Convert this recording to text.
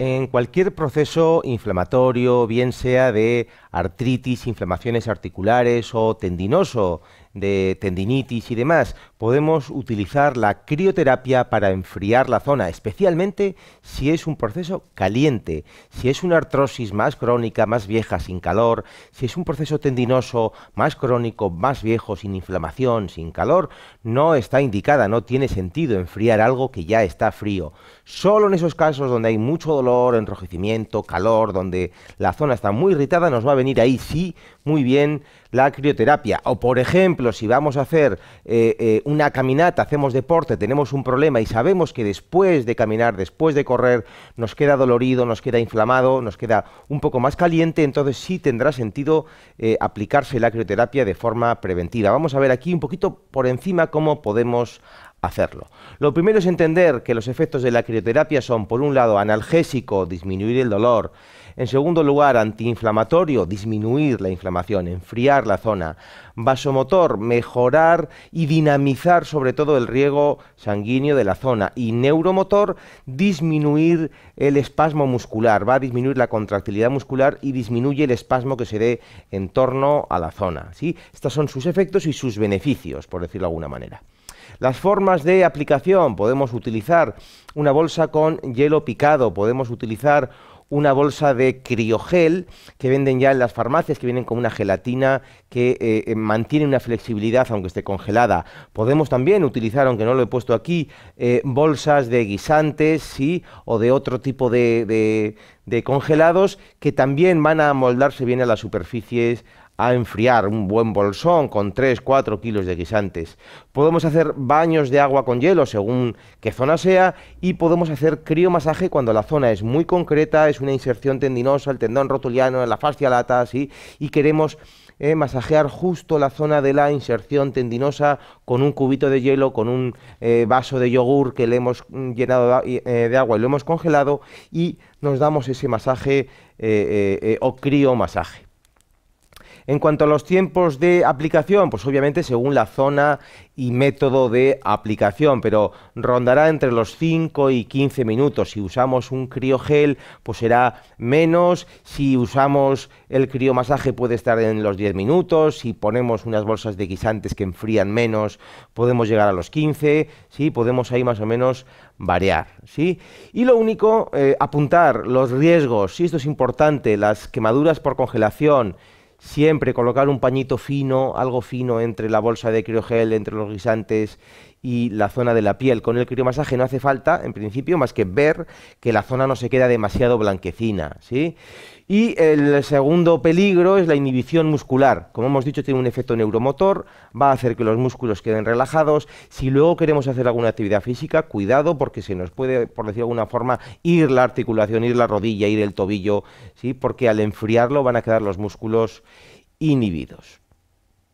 En cualquier proceso inflamatorio, bien sea de artritis, inflamaciones articulares o tendinoso, de tendinitis y demás, podemos utilizar la crioterapia para enfriar la zona, especialmente si es un proceso caliente, si es una artrosis más crónica, más vieja, sin calor, si es un proceso tendinoso más crónico, más viejo, sin inflamación, sin calor, no está indicada, no tiene sentido enfriar algo que ya está frío. Solo en esos casos donde hay mucho dolor, enrojecimiento, calor, donde la zona está muy irritada, nos va a venir ahí sí muy bien la crioterapia. O por ejemplo, si vamos a hacer eh, eh, una caminata, hacemos deporte, tenemos un problema y sabemos que después de caminar, después de correr, nos queda dolorido, nos queda inflamado, nos queda un poco más caliente, entonces sí tendrá sentido eh, aplicarse la crioterapia de forma preventiva. Vamos a ver aquí un poquito por encima cómo podemos hacerlo. Lo primero es entender que los efectos de la crioterapia son, por un lado, analgésico, disminuir el dolor, en segundo lugar, antiinflamatorio, disminuir la inflamación, enfriar la zona, vasomotor, mejorar y dinamizar sobre todo el riego sanguíneo de la zona y neuromotor, disminuir el espasmo muscular, va a disminuir la contractilidad muscular y disminuye el espasmo que se dé en torno a la zona. ¿sí? Estos son sus efectos y sus beneficios, por decirlo de alguna manera. Las formas de aplicación, podemos utilizar una bolsa con hielo picado, podemos utilizar una bolsa de criogel que venden ya en las farmacias, que vienen con una gelatina que eh, eh, mantiene una flexibilidad aunque esté congelada. Podemos también utilizar, aunque no lo he puesto aquí, eh, bolsas de guisantes ¿sí? o de otro tipo de, congelados que también van a moldarse bien a las superficies a enfriar un buen bolsón con 3-4 kilos de guisantes. Podemos hacer baños de agua con hielo según qué zona sea y podemos hacer criomasaje cuando la zona es muy concreta, es una inserción tendinosa, el tendón rotuliano, la fascia lata, así, y queremos eh, masajear justo la zona de la inserción tendinosa con un cubito de hielo, con un eh, vaso de yogur que le hemos mm, llenado de, eh, de, agua y lo hemos congelado y nos damos ese masaje o criomasaje. En cuanto a los tiempos de aplicación, pues obviamente según la zona y método de aplicación, pero rondará entre los 5 y 15 minutos. Si usamos un criogel, pues será menos. Si usamos el criomasaje puede estar en los 10 minutos. Si ponemos unas bolsas de guisantes que enfrían menos, podemos llegar a los 15. Sí, podemos ahí más o menos variar, ¿sí? Y lo único, eh, apuntar los riesgos, si esto es importante, las quemaduras por congelación, siempre colocar un pañito fino, algo fino entre la bolsa de criogel, entre los guisantes y la zona de la piel. Con el criomasaje no hace falta, en principio, más que ver que la zona no se queda demasiado blanquecina, ¿sí? Y el segundo peligro es la inhibición muscular. Como hemos dicho, tiene un efecto neuromotor, va a hacer que los músculos queden relajados. Si luego queremos hacer alguna actividad física, cuidado porque se nos puede, por decir de alguna forma, ir la articulación, ir la rodilla, ir el tobillo, ¿sí? Porque al enfriarlo van a quedar los músculos inhibidos.